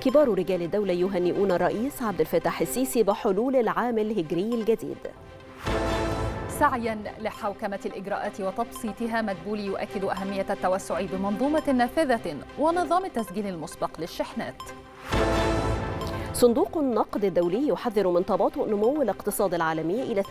كبار رجال الدولة يهنئون الرئيس عبد الفتاح السيسي بحلول العام الهجري الجديد سعيا لحوكمة الإجراءات وتبسيطها مدبولي يؤكد أهمية التوسع بمنظومة نافذة ونظام التسجيل المسبق للشحنات صندوق النقد الدولي يحذر من تباطؤ نمو الاقتصاد العالمي إلى 2.6%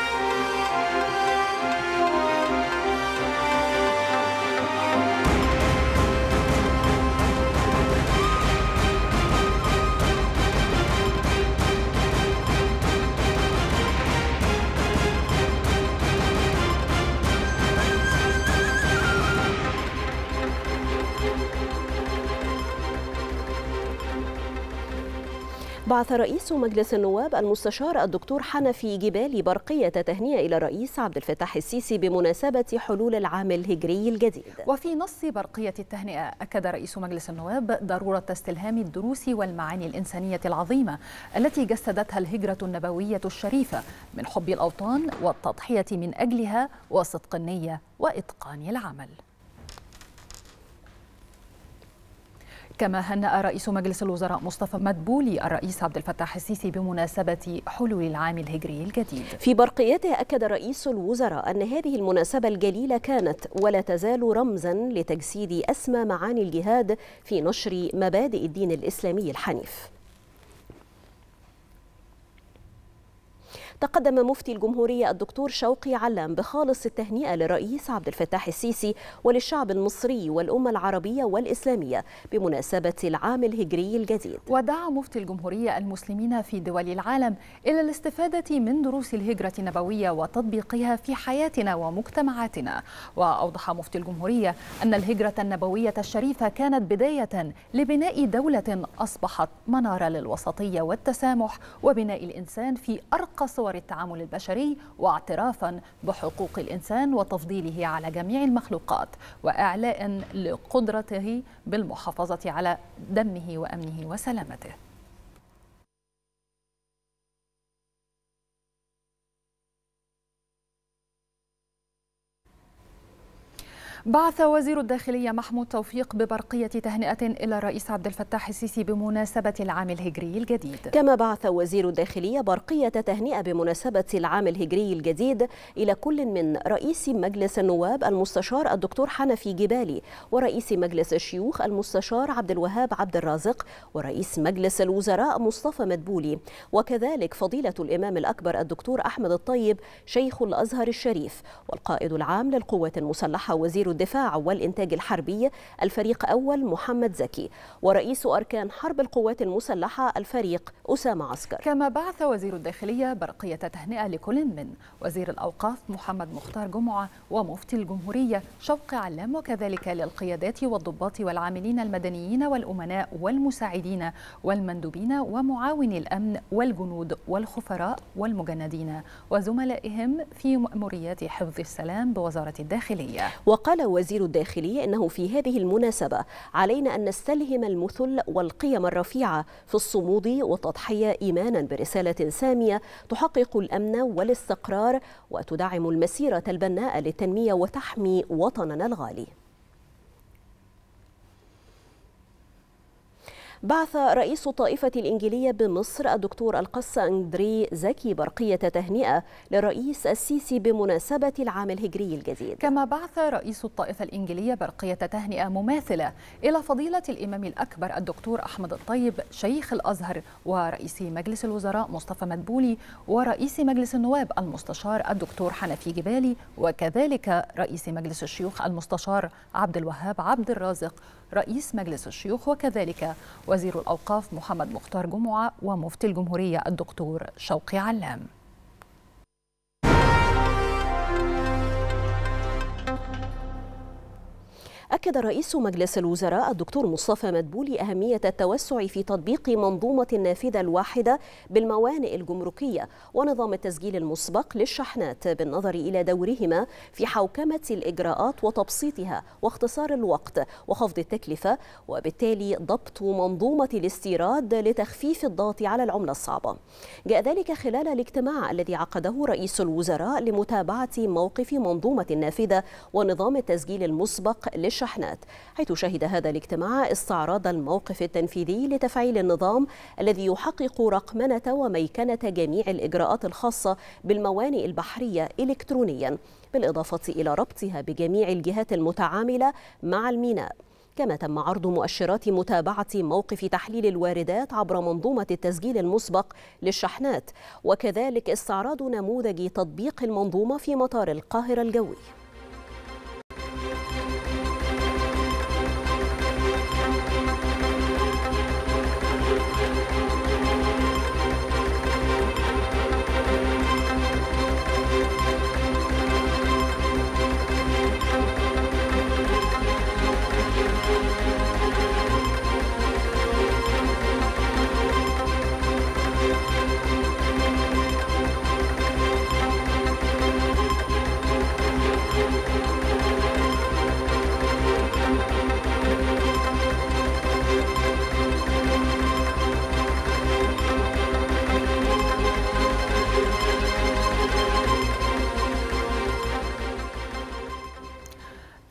بعث رئيس مجلس النواب المستشار الدكتور حنفي جبالي برقية تهنئة إلى الرئيس عبد الفتاح السيسي بمناسبة حلول العام الهجري الجديد. وفي نص برقية التهنئة أكد رئيس مجلس النواب ضرورة استلهام الدروس والمعاني الإنسانية العظيمة التي جسدتها الهجرة النبوية الشريفة من حب الأوطان والتضحية من أجلها وصدق النية وإتقان العمل. كما هنأ رئيس مجلس الوزراء مصطفى مدبولي الرئيس عبد الفتاح السيسي بمناسبة حلول العام الهجري الجديد. في برقيته أكد رئيس الوزراء أن هذه المناسبة الجليلة كانت ولا تزال رمزا لتجسيد أسمى معاني الجهاد في نشر مبادئ الدين الإسلامي الحنيف. تقدم مفتي الجمهورية الدكتور شوقي علام بخالص التهنئة للرئيس عبد الفتاح السيسي وللشعب المصري والأمة العربية والإسلامية بمناسبة العام الهجري الجديد ودعا مفتي الجمهورية المسلمين في دول العالم إلى الاستفادة من دروس الهجرة النبوية وتطبيقها في حياتنا ومجتمعاتنا وأوضح مفتي الجمهورية أن الهجرة النبوية الشريفة كانت بداية لبناء دولة أصبحت منارة للوسطية والتسامح وبناء الإنسان في أرقى صور محور التعامل البشري واعترافا بحقوق الإنسان وتفضيله على جميع المخلوقات وإعلاء لقدرته بالمحافظة على دمه وأمنه وسلامته بعث وزير الداخلية محمود توفيق ببرقية تهنئة إلى الرئيس عبد الفتاح السيسي بمناسبة العام الهجري الجديد كما بعث وزير الداخلية برقية تهنئة بمناسبة العام الهجري الجديد إلى كل من رئيس مجلس النواب المستشار الدكتور حنفي جبالي ورئيس مجلس الشيوخ المستشار عبد الوهاب عبد الرازق ورئيس مجلس الوزراء مصطفى مدبولي وكذلك فضيلة الإمام الأكبر الدكتور أحمد الطيب شيخ الأزهر الشريف والقائد العام للقوات المسلحة وزير الدفاع والإنتاج الحربي الفريق أول محمد زكي ورئيس أركان حرب القوات المسلحة الفريق أسامة عسكر كما بعث وزير الداخلية برقية تهنئة لكل من وزير الأوقاف محمد مختار جمعة ومفتي الجمهورية شوقي علام وكذلك للقيادات والضباط والعاملين المدنيين والأمناء والمساعدين والمندوبين ومعاوني الأمن والجنود والخفراء والمجندين وزملائهم في مأموريات حفظ السلام بوزارة الداخلية وقال قال وزير الداخلية إنه في هذه المناسبة علينا أن نستلهم المثل والقيم الرفيعة في الصمود والتضحية إيمانا برسالة سامية تحقق الأمن والاستقرار وتدعم المسيرة البناءة للتنمية وتحمي وطننا الغالي بعث رئيس الطائفة الإنجيلية بمصر الدكتور القس أندري زكي برقية تهنئة للرئيس السيسي بمناسبة العام الهجري الجديد كما بعث رئيس الطائفة الإنجيلية برقية تهنئة مماثلة إلى فضيلة الإمام الأكبر الدكتور أحمد الطيب شيخ الأزهر ورئيس مجلس الوزراء مصطفى مدبولي ورئيس مجلس النواب المستشار الدكتور حنفي جبالي وكذلك رئيس مجلس الشيوخ المستشار عبد الوهاب عبد الرازق رئيس مجلس الشيوخ وكذلك وزير الأوقاف محمد مختار جمعة ومفتي الجمهورية الدكتور شوقي علام أكد رئيس مجلس الوزراء الدكتور مصطفى مدبولي أهمية التوسع في تطبيق منظومة النافذة الواحدة بالموانئ الجمركية ونظام التسجيل المسبق للشحنات بالنظر إلى دورهما في حوكمة الإجراءات وتبسيطها واختصار الوقت وخفض التكلفة وبالتالي ضبط منظومة الاستيراد لتخفيف الضغط على العملة الصعبة جاء ذلك خلال الاجتماع الذي عقده رئيس الوزراء لمتابعة موقف منظومة النافذة ونظام التسجيل المسبق للشحنات والشحنات حيث شهد هذا الاجتماع استعراض الموقف التنفيذي لتفعيل النظام الذي يحقق رقمنة وميكنة جميع الإجراءات الخاصة بالموانئ البحرية إلكترونيا بالإضافة إلى ربطها بجميع الجهات المتعاملة مع الميناء كما تم عرض مؤشرات متابعة موقف تحليل الواردات عبر منظومة التسجيل المسبق للشحنات وكذلك استعراض نموذج تطبيق المنظومة في مطار القاهرة الجوي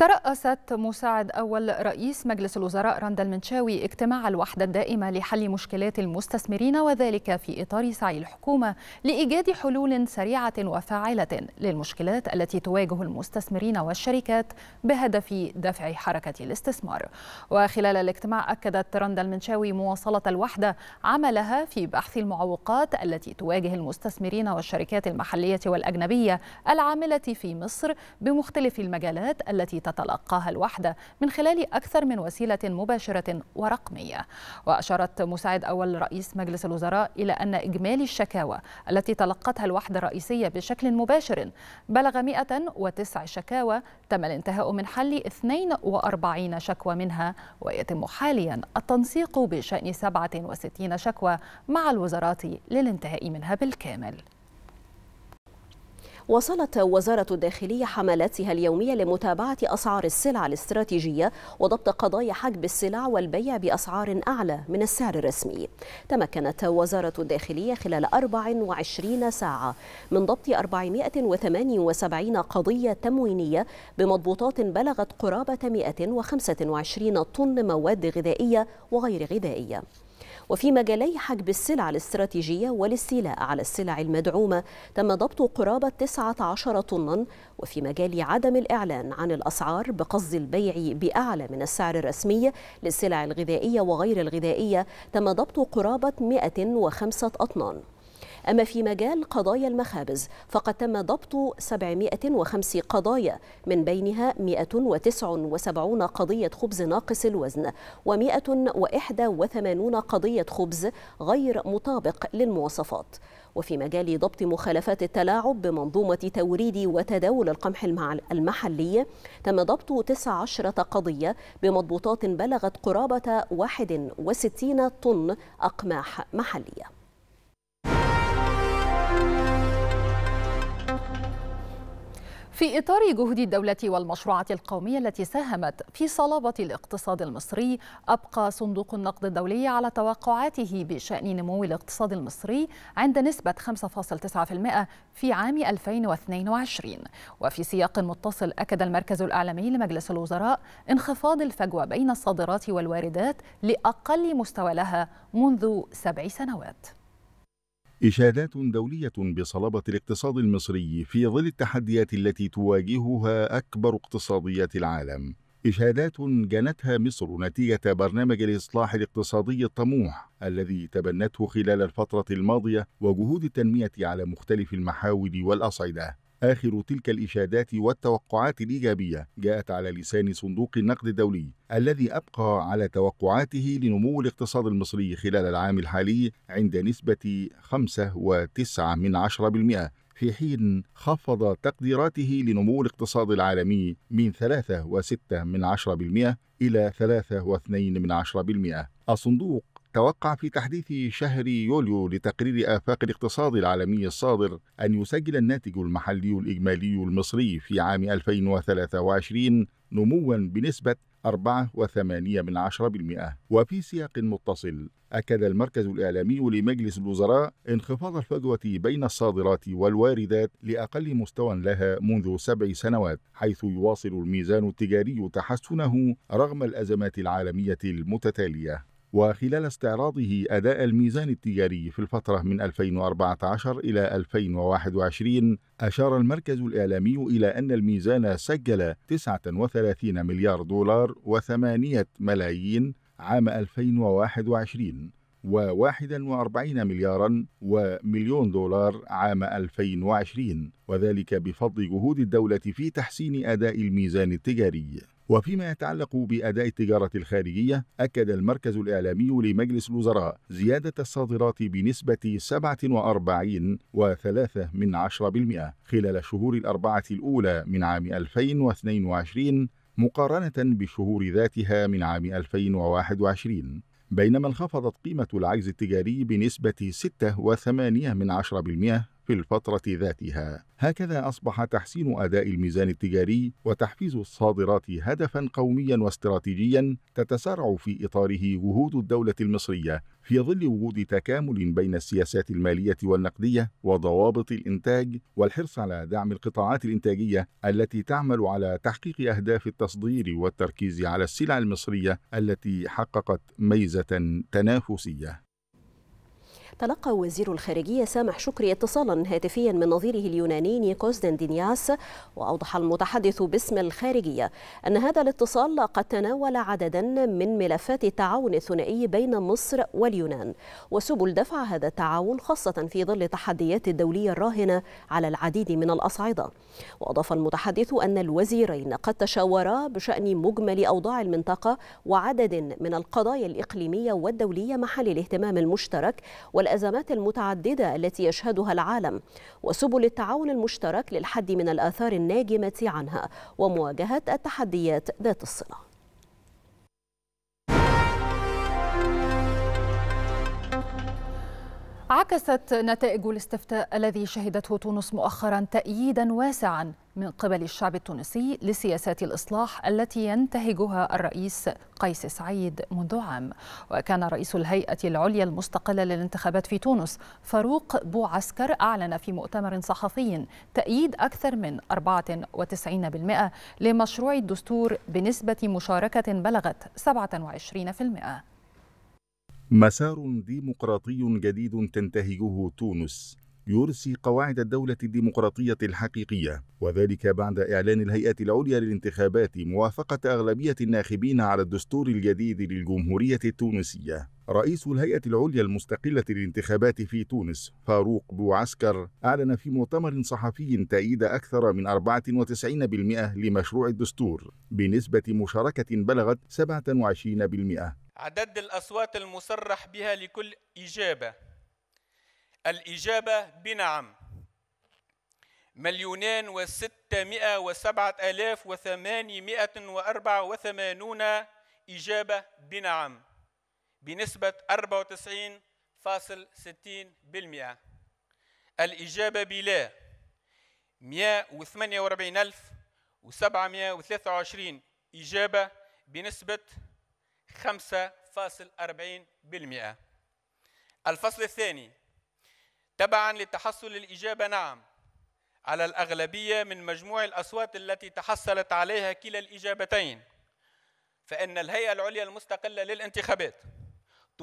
따라 رأست مساعد أول رئيس مجلس الوزراء رندا المنشاوي اجتماع الوحدة الدائمة لحل مشكلات المستثمرين وذلك في إطار سعي الحكومة لإيجاد حلول سريعة وفاعلة للمشكلات التي تواجه المستثمرين والشركات بهدف دفع حركة الاستثمار وخلال الاجتماع أكدت رندا المنشاوي مواصلة الوحدة عملها في بحث المعوقات التي تواجه المستثمرين والشركات المحلية والأجنبية العاملة في مصر بمختلف المجالات التي تتلقى تلقاها الوحدة من خلال أكثر من وسيلة مباشرة ورقمية وأشارت مساعد أول رئيس مجلس الوزراء إلى أن إجمالي الشكاوى التي تلقتها الوحدة الرئيسية بشكل مباشر بلغ 109 شكاوى تم الانتهاء من حل 42 شكوى منها ويتم حاليا التنسيق بشأن 67 شكوى مع الوزارات للانتهاء منها بالكامل وصلت وزارة الداخلية حملاتها اليومية لمتابعة أسعار السلع الاستراتيجية وضبط قضايا حجب السلع والبيع بأسعار أعلى من السعر الرسمي تمكنت وزارة الداخلية خلال 24 ساعة من ضبط 478 قضية تموينية بمضبوطات بلغت قرابة 125 طن مواد غذائية وغير غذائية وفي مجالي حجب السلع الاستراتيجية والاستيلاء على السلع المدعومة تم ضبط قرابة 19 طنا وفي مجال عدم الإعلان عن الأسعار بقصد البيع بأعلى من السعر الرسمي للسلع الغذائية وغير الغذائية تم ضبط قرابة 105 أطنان أما في مجال قضايا المخابز فقد تم ضبط 705 قضايا من بينها 179 قضية خبز ناقص الوزن و181 قضية خبز غير مطابق للمواصفات وفي مجال ضبط مخالفات التلاعب بمنظومة توريد وتداول القمح المحلي تم ضبط 19 قضية بمضبوطات بلغت قرابة 61 طن أقماح محلية في إطار جهود الدولة والمشروعات القومية التي ساهمت في صلابة الاقتصاد المصري أبقى صندوق النقد الدولي على توقعاته بشأن نمو الاقتصاد المصري عند نسبة 5.9% في عام 2022 وفي سياق متصل أكد المركز الإعلامي لمجلس الوزراء انخفاض الفجوة بين الصادرات والواردات لأقل مستوى لها منذ سبع سنوات إشادات دولية بصلابة الاقتصاد المصري في ظل التحديات التي تواجهها أكبر اقتصاديات العالم. إشادات جنتها مصر نتيجة برنامج الإصلاح الاقتصادي الطموح الذي تبنته خلال الفترة الماضية وجهود التنمية على مختلف المحاور والأصعدة. آخر تلك الإشادات والتوقعات الإيجابية جاءت على لسان صندوق النقد الدولي الذي أبقى على توقعاته لنمو الاقتصاد المصري خلال العام الحالي عند نسبة 5.9 من في حين خفض تقديراته لنمو الاقتصاد العالمي من 3.6 من إلى 3.2 من الصندوق توقع في تحديث شهر يوليو لتقرير آفاق الاقتصاد العالمي الصادر أن يسجل الناتج المحلي الإجمالي المصري في عام 2023 نموا بنسبة 4.8% وفي سياق متصل أكد المركز الإعلامي لمجلس الوزراء انخفاض الفجوة بين الصادرات والواردات لأقل مستوى لها منذ سبع سنوات حيث يواصل الميزان التجاري تحسنه رغم الأزمات العالمية المتتالية وخلال استعراضه أداء الميزان التجاري في الفترة من 2014 إلى 2021 أشار المركز الإعلامي إلى أن الميزان سجل 39 مليار دولار و8 ملايين عام 2021 و41 مليارا ومليون دولار عام 2020 وذلك بفضل جهود الدولة في تحسين أداء الميزان التجاري وفيما يتعلق بأداء التجارة الخارجية أكد المركز الإعلامي لمجلس الوزراء زيادة الصادرات بنسبة 47.3 من خلال الشهور الأربعة الأولى من عام 2022 مقارنة بالشهور ذاتها من عام 2021 بينما انخفضت قيمة العجز التجاري بنسبة 6.8 من في الفترة ذاتها هكذا أصبح تحسين أداء الميزان التجاري وتحفيز الصادرات هدفا قوميا واستراتيجيا تتسارع في إطاره جهود الدولة المصرية في ظل وجود تكامل بين السياسات المالية والنقدية وضوابط الإنتاج والحرص على دعم القطاعات الإنتاجية التي تعمل على تحقيق أهداف التصدير والتركيز على السلع المصرية التي حققت ميزة تنافسية تلقى وزير الخارجية سامح شكري اتصالا هاتفيا من نظيره اليوناني نيكوس دينياس وأوضح المتحدث باسم الخارجية أن هذا الاتصال قد تناول عددا من ملفات التعاون الثنائي بين مصر واليونان وسبل دفع هذا التعاون خاصة في ظل التحديات الدولية الراهنة على العديد من الأصعدة وأضاف المتحدث أن الوزيرين قد تشاورا بشأن مجمل أوضاع المنطقة وعدد من القضايا الإقليمية والدولية محل الاهتمام المشترك وال الأزمات المتعددة التي يشهدها العالم وسبل التعاون المشترك للحد من الآثار الناجمة عنها ومواجهة التحديات ذات الصلة عكست نتائج الاستفتاء الذي شهدته تونس مؤخرا تأييدا واسعا من قبل الشعب التونسي لسياسات الإصلاح التي ينتهجها الرئيس قيس سعيد منذ عام وكان رئيس الهيئة العليا المستقلة للانتخابات في تونس فاروق بوعسكر أعلن في مؤتمر صحفي تأييد أكثر من 94% لمشروع الدستور بنسبة مشاركة بلغت 27% مسار ديمقراطي جديد تنتهجه تونس يرسي قواعد الدولة الديمقراطية الحقيقية وذلك بعد إعلان الهيئة العليا للانتخابات موافقة أغلبية الناخبين على الدستور الجديد للجمهورية التونسية رئيس الهيئة العليا المستقلة للانتخابات في تونس فاروق بوعسكر أعلن في مؤتمر صحفي تأييد أكثر من 94% لمشروع الدستور بنسبة مشاركة بلغت 27% عدد الأصوات المصرح بها لكل إجابة الإجابة بنعم مليونان وستمائة وسبعة آلاف وثمانمائة وأربعة وثمانون إجابة بنعم بنسبة أربعة وتسعين فاصل ستين بالمئة الإجابة بلا مئة وثمانية وأربعين ألف وسبعمائة وثلاثة وعشرين إجابة بنسبة 5.40% الفصل الثاني تبعا لتحصل الإجابة نعم على الأغلبية من مجموع الأصوات التي تحصلت عليها كلا الإجابتين فإن الهيئة العليا المستقلة للانتخابات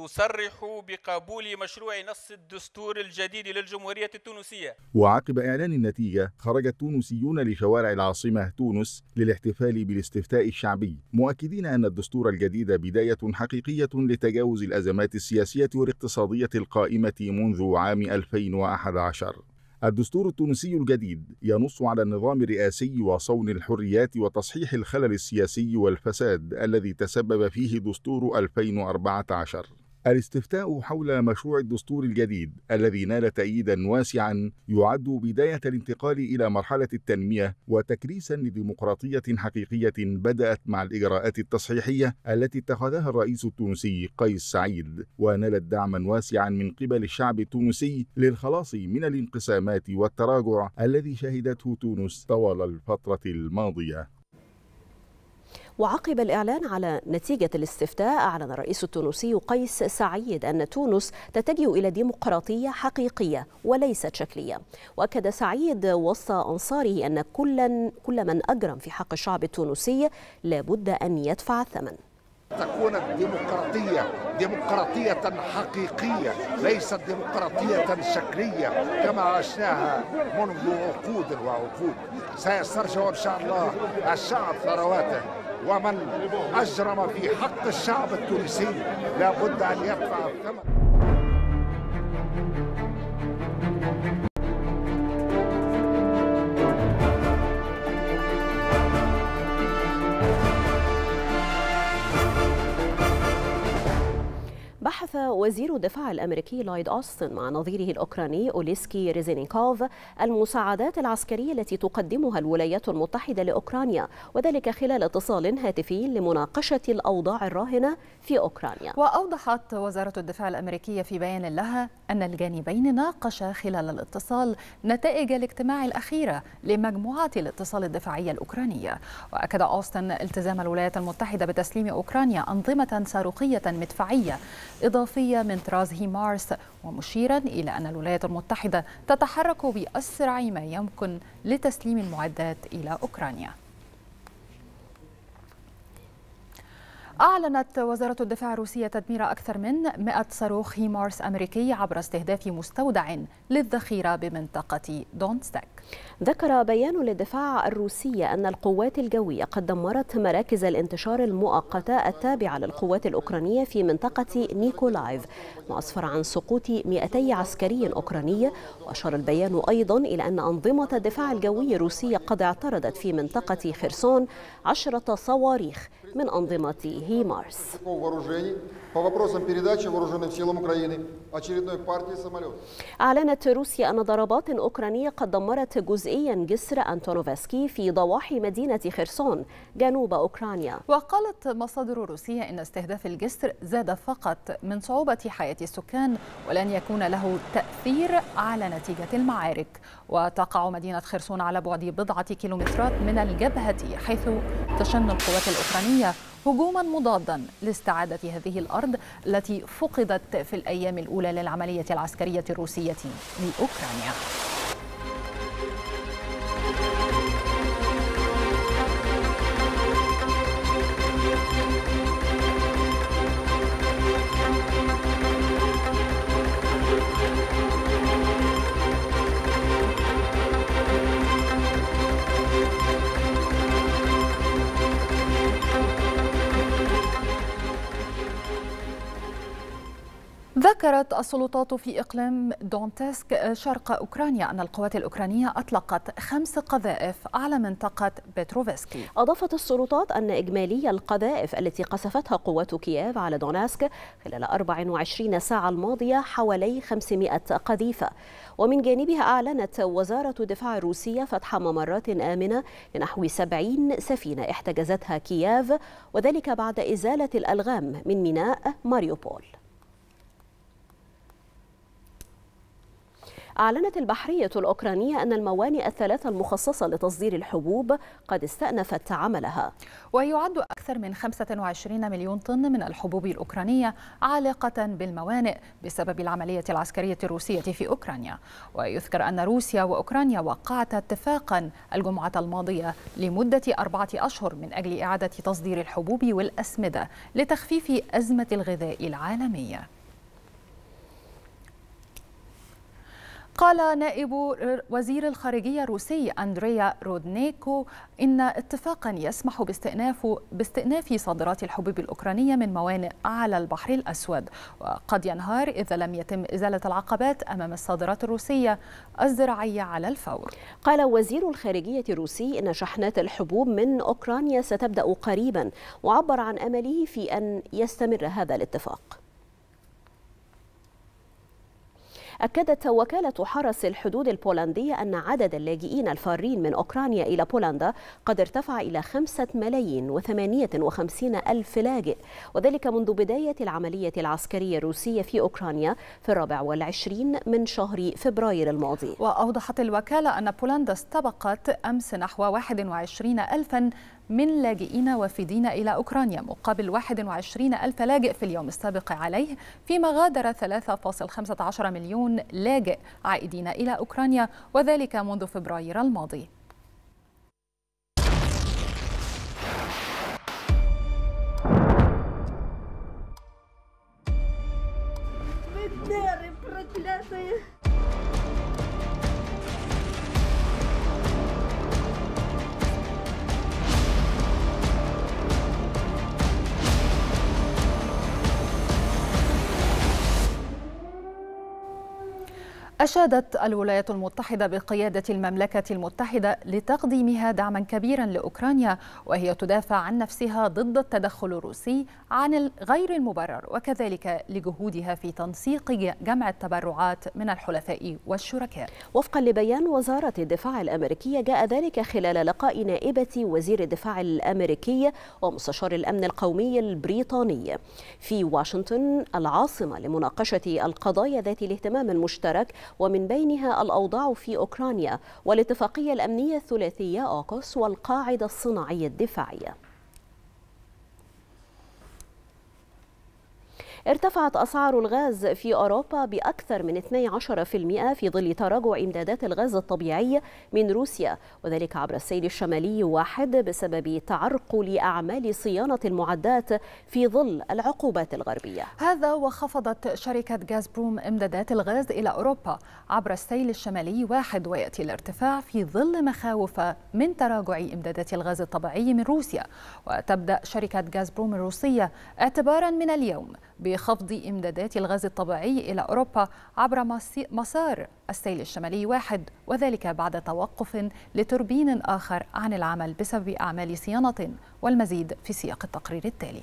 تصرح بقبول مشروع نص الدستور الجديد للجمهورية التونسية وعقب إعلان النتيجة خرج التونسيون لشوارع العاصمة تونس للاحتفال بالاستفتاء الشعبي مؤكدين أن الدستور الجديد بداية حقيقية لتجاوز الأزمات السياسية والاقتصادية القائمة منذ عام 2011 الدستور التونسي الجديد ينص على النظام الرئاسي وصون الحريات وتصحيح الخلل السياسي والفساد الذي تسبب فيه دستور 2014 الاستفتاء حول مشروع الدستور الجديد الذي نال تأييدا واسعا يعد بداية الانتقال إلى مرحلة التنمية وتكريسا لديمقراطية حقيقية بدأت مع الإجراءات التصحيحية التي اتخذها الرئيس التونسي قيس سعيد ونالت دعما واسعا من قبل الشعب التونسي للخلاص من الانقسامات والتراجع الذي شهدته تونس طوال الفترة الماضية وعقب الإعلان على نتيجة الاستفتاء أعلن الرئيس التونسي قيس سعيد أن تونس تتجه إلى ديمقراطية حقيقية وليست شكلية وأكد سعيد وصى أنصاره أن كل, كل من أجرم في حق الشعب التونسي لابد أن يدفع الثمن تكون الديمقراطية ديمقراطية حقيقية ليست ديمقراطية شكلية كما عشناها منذ عقود وعقود سيسترجع إن شاء الله الشعب ثرواته ومن أجرم في حق الشعب التونسي لابد أن يدفع الثمن بحث وزير الدفاع الأمريكي لايد أوستن مع نظيره الأوكراني أوليسكي ريزينيكوف المساعدات العسكرية التي تقدمها الولايات المتحدة لأوكرانيا وذلك خلال اتصال هاتفي لمناقشة الأوضاع الراهنة في أوكرانيا وأوضحت وزارة الدفاع الأمريكية في بيان لها أن الجانبين ناقشا خلال الاتصال نتائج الاجتماع الأخيرة لمجموعة الاتصال الدفاعية الأوكرانية وأكد أوستن التزام الولايات المتحدة بتسليم أوكرانيا أنظمة صاروخية مدفعية إضافية من طراز هيمارس ومشيرا إلى أن الولايات المتحدة تتحرك بأسرع ما يمكن لتسليم المعدات إلى أوكرانيا أعلنت وزارة الدفاع الروسية تدمير أكثر من 100 صاروخ هيمارس أمريكي عبر استهداف مستودع للذخيرة بمنطقة دونستاك ذكر بيان للدفاع الروسي أن القوات الجوية قد دمرت مراكز الانتشار المؤقتة التابعة للقوات الأوكرانية في منطقة نيكولايف ما أسفر عن سقوط 200 عسكري أوكراني وأشار البيان أيضا إلى أن أنظمة الدفاع الجوي الروسية قد اعترضت في منطقة خرسون عشرة صواريخ من أنظمة HIMARS. أعلنت روسيا أن ضربات أوكرانية قد دمرت جزئيا جسر أنتونوفسكي في ضواحي مدينة خرسون جنوب أوكرانيا وقالت مصادر روسية إن استهداف الجسر زاد فقط من صعوبة حياة السكان ولن يكون له تأثير على نتيجة المعارك وتقع مدينة خرسون على بعد بضعة كيلومترات من الجبهة حيث تشن القوات الأوكرانية هجوما مضادا لاستعادة هذه الأرض التي فقدت في الأيام الأولى للعملية العسكرية الروسية لأوكرانيا ذكرت السلطات في إقليم دونتسك شرق أوكرانيا أن القوات الأوكرانية أطلقت خمس قذائف على منطقة بتروفسكي أضافت السلطات أن إجمالي القذائف التي قصفتها قوات كييف على دونتسك خلال 24 ساعة الماضية حوالي 500 قذيفة ومن جانبها أعلنت وزارة الدفاع الروسية فتح ممرات آمنة لنحو 70 سفينة احتجزتها كييف وذلك بعد إزالة الألغام من ميناء ماريوبول أعلنت البحرية الأوكرانية أن الموانئ الثلاثة المخصصة لتصدير الحبوب قد استأنفت عملها ويعد أكثر من 25 مليون طن من الحبوب الأوكرانية عالقة بالموانئ بسبب العملية العسكرية الروسية في أوكرانيا ويذكر أن روسيا وأوكرانيا وقعت اتفاقا الجمعة الماضية لمدة أربعة أشهر من أجل إعادة تصدير الحبوب والأسمدة لتخفيف أزمة الغذاء العالمية قال نائب وزير الخارجية الروسي أندريا رودنيكو إن اتفاقا يسمح باستئناف باستئناف صادرات الحبوب الأوكرانية من موانئ على البحر الأسود وقد ينهار إذا لم يتم إزالة العقبات أمام الصادرات الروسية الزراعية على الفور قال وزير الخارجية الروسي إن شحنات الحبوب من أوكرانيا ستبدأ قريبا وعبر عن أمله في أن يستمر هذا الاتفاق أكدت وكالة حرس الحدود البولندية أن عدد اللاجئين الفارين من أوكرانيا إلى بولندا قد ارتفع إلى 5 ملايين و58 ألف لاجئ وذلك منذ بداية العملية العسكرية الروسية في أوكرانيا في الرابع والعشرين من شهر فبراير الماضي وأوضحت الوكالة أن بولندا استبقت أمس نحو 21 ألفا من لاجئين وافدين إلى أوكرانيا مقابل 21 ألف لاجئ في اليوم السابق عليه فيما غادر 3.15 مليون لاجئ عائدين إلى أوكرانيا وذلك منذ فبراير الماضي أشادت الولايات المتحدة بقيادة المملكة المتحدة لتقديمها دعما كبيرا لأوكرانيا وهي تدافع عن نفسها ضد التدخل الروسي عن غير المبرر وكذلك لجهودها في تنسيق جمع التبرعات من الحلفاء والشركاء وفقا لبيان وزارة الدفاع الأمريكية جاء ذلك خلال لقاء نائبة وزير الدفاع الأمريكي ومستشار الأمن القومي البريطاني في واشنطن العاصمة لمناقشة القضايا ذات الاهتمام المشترك ومن بينها الأوضاع في أوكرانيا والاتفاقية الأمنية الثلاثية أوكوس والقاعدة الصناعية الدفاعية ارتفعت أسعار الغاز في أوروبا بأكثر من 12% في ظل تراجع إمدادات الغاز الطبيعي من روسيا وذلك عبر السيل الشمالي واحد بسبب تعرقل أعمال صيانة المعدات في ظل العقوبات الغربية هذا وخفضت شركة غاز بروم إمدادات الغاز إلى أوروبا عبر السيل الشمالي واحد ويأتي الارتفاع في ظل مخاوف من تراجع إمدادات الغاز الطبيعي من روسيا وتبدأ شركة غاز بروم الروسية اعتبارا من اليوم بخفض إمدادات الغاز الطبيعي إلى أوروبا عبر مسار السيل الشمالي واحد وذلك بعد توقف لتوربين آخر عن العمل بسبب أعمال صيانة والمزيد في سياق التقرير التالي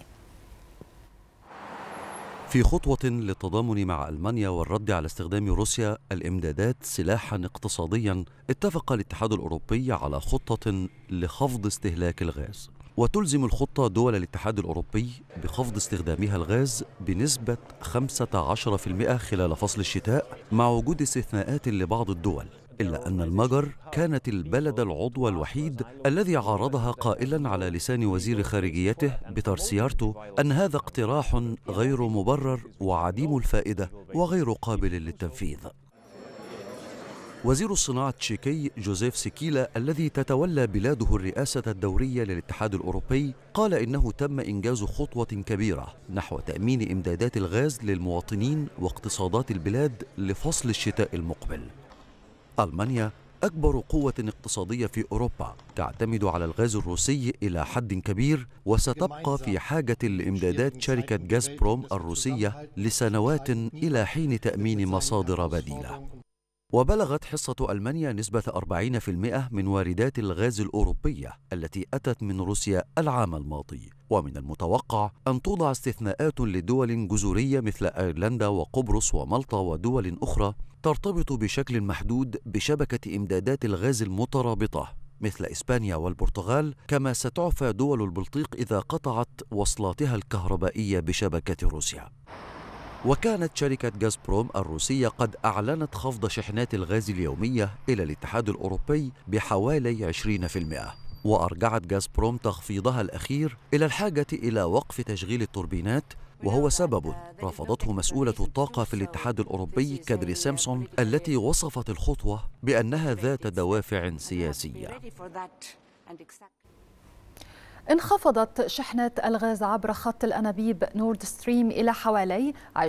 في خطوة للتضامن مع ألمانيا والرد على استخدام روسيا الإمدادات سلاحا اقتصاديا اتفق الاتحاد الأوروبي على خطة لخفض استهلاك الغاز وتلزم الخطة دول الاتحاد الأوروبي بخفض استخدامها الغاز بنسبة 15% خلال فصل الشتاء مع وجود استثناءات لبعض الدول إلا أن المجر كانت البلد العضو الوحيد الذي عارضها قائلا على لسان وزير خارجيته بترسيارتو أن هذا اقتراح غير مبرر وعديم الفائدة وغير قابل للتنفيذ وزير الصناعة التشيكي جوزيف سيكيلا الذي تتولى بلاده الرئاسة الدورية للاتحاد الأوروبي قال إنه تم إنجاز خطوة كبيرة نحو تأمين إمدادات الغاز للمواطنين واقتصادات البلاد لفصل الشتاء المقبل ألمانيا أكبر قوة اقتصادية في أوروبا تعتمد على الغاز الروسي إلى حد كبير وستبقى في حاجة لإمدادات شركة بروم الروسية لسنوات إلى حين تأمين مصادر بديلة وبلغت حصة ألمانيا نسبة 40% من واردات الغاز الأوروبية التي أتت من روسيا العام الماضي ومن المتوقع أن توضع استثناءات لدول جزرية مثل أيرلندا وقبرص ومالطا ودول أخرى ترتبط بشكل محدود بشبكة إمدادات الغاز المترابطة مثل إسبانيا والبرتغال كما ستعفى دول البلطيق إذا قطعت وصلاتها الكهربائية بشبكة روسيا وكانت شركة غازبروم الروسية قد أعلنت خفض شحنات الغاز اليومية إلى الاتحاد الأوروبي بحوالي 20% وأرجعت غازبروم تخفيضها الأخير إلى الحاجة إلى وقف تشغيل التوربينات وهو سبب رفضته مسؤولة الطاقة في الاتحاد الأوروبي كادري سامسون التي وصفت الخطوة بأنها ذات دوافع سياسية انخفضت شحنة الغاز عبر خط الأنابيب نورد ستريم إلى حوالي 20%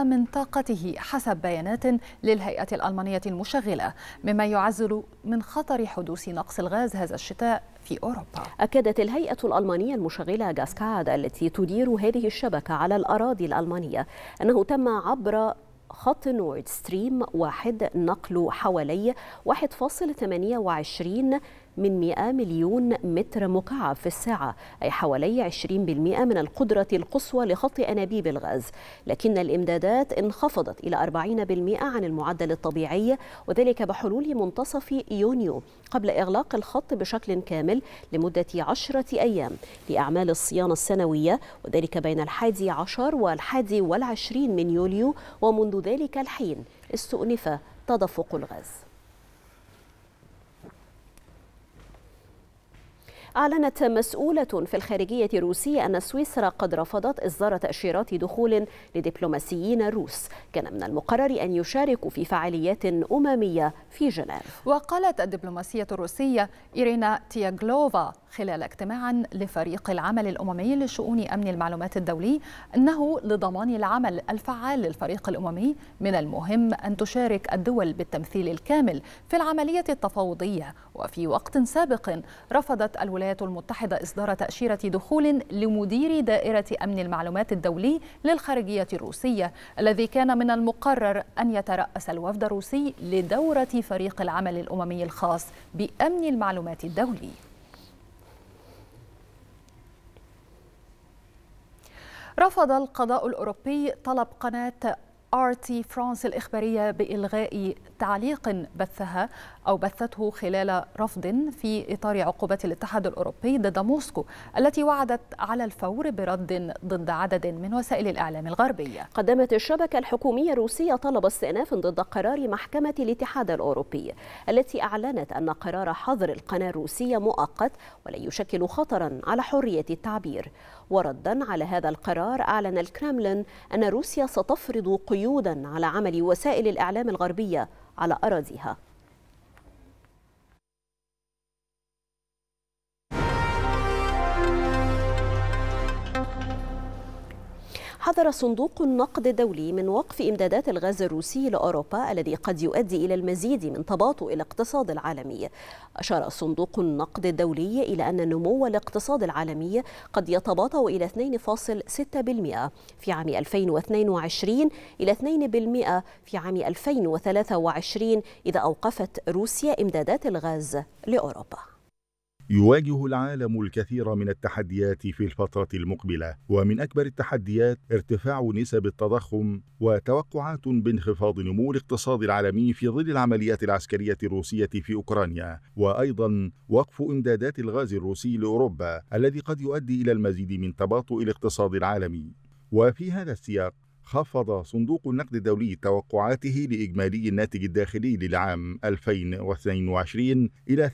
من طاقته حسب بيانات للهيئة الألمانية المشغلة مما يعزل من خطر حدوث نقص الغاز هذا الشتاء في أوروبا أكدت الهيئة الألمانية المشغلة جاسكاد التي تدير هذه الشبكة على الأراضي الألمانية أنه تم عبر خط نورد ستريم واحد نقل حوالي 1.28 من 100 مليون متر مكعب في الساعة أي حوالي 20% من القدرة القصوى لخط أنابيب الغاز لكن الإمدادات انخفضت إلى 40% عن المعدل الطبيعي وذلك بحلول منتصف يونيو قبل إغلاق الخط بشكل كامل لمدة عشرة أيام لأعمال الصيانة السنوية وذلك بين الحادي عشر والحادي والعشرين من يوليو ومنذ ذلك الحين استؤنف تدفق الغاز أعلنت مسؤولة في الخارجية الروسية أن سويسرا قد رفضت إصدار تأشيرات دخول لدبلوماسيين روس كان من المقرر أن يشاركوا في فعاليات أممية في جنيف وقالت الدبلوماسية الروسية إيرينا تياغلوفا خلال اجتماع لفريق العمل الأممي لشؤون أمن المعلومات الدولي أنه لضمان العمل الفعال للفريق الأممي من المهم أن تشارك الدول بالتمثيل الكامل في العملية التفاوضية وفي وقت سابق رفضت الولايات المتحدة إصدار تأشيرة دخول لمدير دائرة أمن المعلومات الدولي للخارجية الروسية الذي كان من المقرر أن يترأس الوفد الروسي لدورة فريق العمل الأممي الخاص بأمن المعلومات الدولي رفض القضاء الأوروبي طلب قناة ار تي فرانس الإخبارية بإلغاء تعليق بثها أو بثته خلال رفض في إطار عقوبات الاتحاد الأوروبي ضد موسكو التي وعدت على الفور برد ضد عدد من وسائل الإعلام الغربية قدمت الشبكة الحكومية الروسية طلب استئناف ضد قرار محكمة الاتحاد الأوروبي التي أعلنت أن قرار حظر القناة الروسية مؤقت ولا يشكل خطرا على حرية التعبير وردا على هذا القرار أعلن الكرملين أن روسيا ستفرض قيودا على عمل وسائل الإعلام الغربية على أراضيها حذر صندوق النقد الدولي من وقف إمدادات الغاز الروسي لأوروبا الذي قد يؤدي إلى المزيد من تباطؤ الاقتصاد العالمي أشار صندوق النقد الدولي إلى أن نمو الاقتصاد العالمي قد يتباطأ إلى 2.6% في عام 2022 إلى 2% في عام 2023 إذا أوقفت روسيا إمدادات الغاز لأوروبا يواجه العالم الكثير من التحديات في الفترة المقبلة ومن أكبر التحديات ارتفاع نسب التضخم وتوقعات بانخفاض نمو الاقتصاد العالمي في ظل العمليات العسكرية الروسية في أوكرانيا وأيضا وقف إمدادات الغاز الروسي لأوروبا الذي قد يؤدي إلى المزيد من تباطؤ الاقتصاد العالمي وفي هذا السياق خفض صندوق النقد الدولي توقعاته لإجمالي الناتج الداخلي للعام 2022 إلى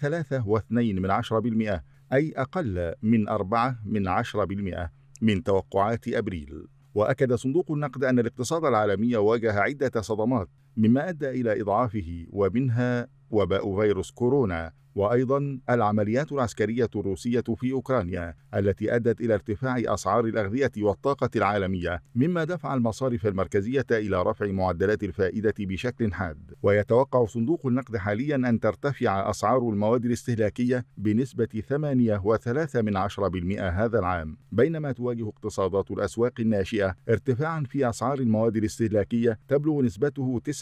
3.2% أي أقل من 4 من 10% من توقعات أبريل وأكد صندوق النقد أن الاقتصاد العالمي واجه عدة صدمات مما أدى إلى إضعافه ومنها وباء فيروس كورونا وأيضا العمليات العسكرية الروسية في أوكرانيا التي أدت إلى ارتفاع أسعار الأغذية والطاقة العالمية مما دفع المصارف المركزية إلى رفع معدلات الفائدة بشكل حاد ويتوقع صندوق النقد حاليا أن ترتفع أسعار المواد الاستهلاكية بنسبة 8.3% هذا العام بينما تواجه اقتصادات الأسواق الناشئة ارتفاعا في أسعار المواد الاستهلاكية تبلغ نسبته 9.5%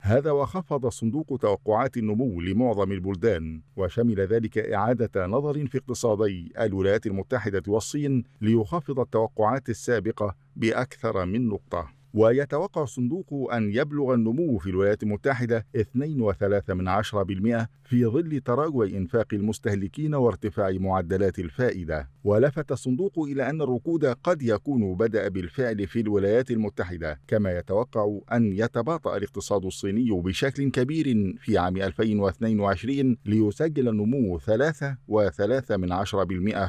هذا وخفض الصندوق توقعات النمو معظم البلدان وشمل ذلك إعادة نظر في اقتصادي الولايات المتحدة والصين ليخفض التوقعات السابقة بأكثر من نقطة ويتوقع الصندوق أن يبلغ النمو في الولايات المتحدة 2.3% في ظل تراجع إنفاق المستهلكين وارتفاع معدلات الفائدة ولفت الصندوق إلى أن الركود قد يكون بدأ بالفعل في الولايات المتحدة كما يتوقع أن يتباطأ الاقتصاد الصيني بشكل كبير في عام 2022 ليسجل النمو 3.3%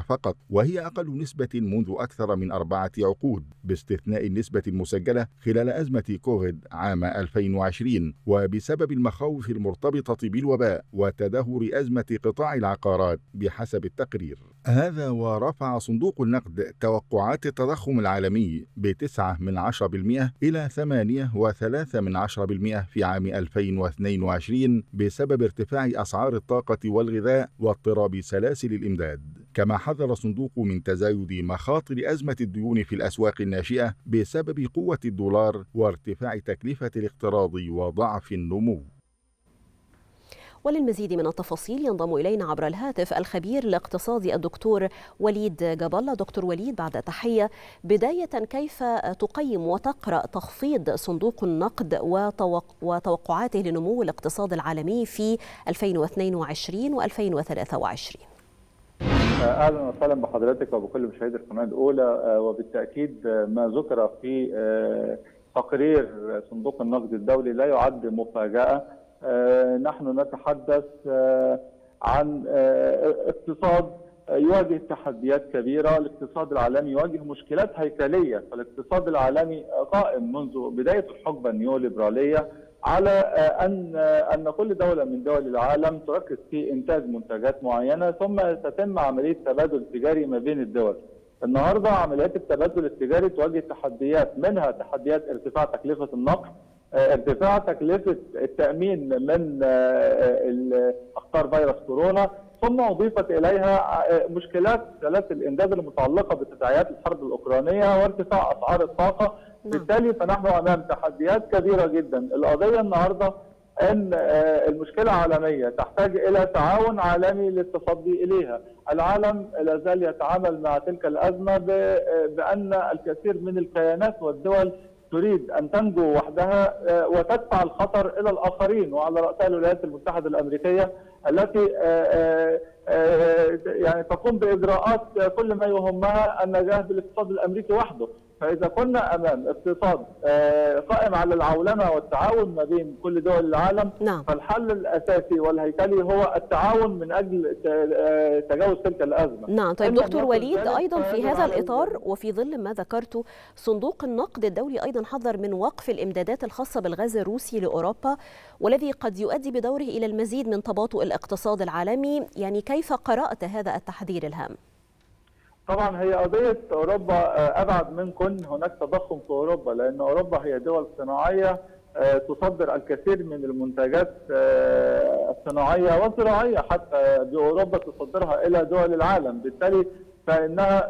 فقط وهي أقل نسبة منذ أكثر من أربعة عقود باستثناء النسبة المسجلة خلال أزمة كوفيد عام 2020 وبسبب المخاوف المرتبطة بالوباء وتدهور أزمة قطاع العقارات بحسب التقرير هذا ورفع صندوق النقد توقعات التضخم العالمي 9% من عشرة إلى ثمانية وثلاثة من عشرة في عام 2022 بسبب ارتفاع أسعار الطاقة والغذاء واضطراب سلاسل الإمداد كما حذر الصندوق من تزايد مخاطر أزمة الديون في الأسواق الناشئة بسبب قوة الدول الدولار وارتفاع تكلفة الاقتراض وضعف النمو وللمزيد من التفاصيل ينضم إلينا عبر الهاتف الخبير الاقتصادي الدكتور وليد جبلة دكتور وليد بعد تحية بداية كيف تقيم وتقرأ تخفيض صندوق النقد وتوقعاته لنمو الاقتصاد العالمي في 2022 و2023 آه، اهلا وسهلا بحضرتك وبكل مشاهدي القناه الاولى آه، وبالتاكيد آه، ما ذكر في تقرير صندوق النقد الدولي لا يعد مفاجاه نحن نتحدث عن اقتصاد يواجه تحديات كبيره، الاقتصاد العالمي يواجه مشكلات هيكليه، فالاقتصاد العالمي قائم منذ بدايه الحقبه النيوليبراليه على آه، ان آه، ان كل دوله من دول العالم تركز في انتاج منتجات معينه ثم تتم عمليه تبادل تجاري ما بين الدول. النهارده عمليات التبادل التجاري تواجه تحديات منها تحديات ارتفاع تكلفه النقل آه، ارتفاع تكلفه التامين من اخطار فيروس كورونا ثم اضيفت اليها مشكلات سلاسل الامداد المتعلقه بتداعيات الحرب الاوكرانيه وارتفاع اسعار الطاقه نعم. بالتالي فنحن امام تحديات كبيره جدا القضيه النهارده ان آه، المشكله عالميه تحتاج الى تعاون عالمي للتصدي اليها العالم لا زال يتعامل مع تلك الازمه آه، بان الكثير من الكيانات والدول تريد ان تنجو وحدها آه، وتدفع الخطر الى الاخرين وعلى راسها الولايات المتحده الامريكيه التي يعني تقوم باجراءات كل ما يهمها النجاح بالاقتصاد الامريكي وحده فاذا كنا امام اقتصاد آه، قائم على العولمه والتعاون ما بين كل دول العالم نعم. فالحل الاساسي والهيكلي هو التعاون من اجل آه، تجاوز تلك الازمه نعم طيب دكتور وليد ايضا في هذا الاطار وفي ظل ما ذكرته صندوق النقد الدولي ايضا حذر من وقف الامدادات الخاصه بالغاز الروسي لاوروبا والذي قد يؤدي بدوره الى المزيد من تباطؤ الاقتصاد العالمي يعني كيف قرات هذا التحذير الهام طبعا هي قضيه اوروبا آه، ابعد من كن هناك تضخم في اوروبا لان اوروبا هي دول صناعيه آه، تصدر الكثير من المنتجات آه، الصناعيه والزراعيه حتى اوروبا تصدرها الى دول العالم بالتالي فانها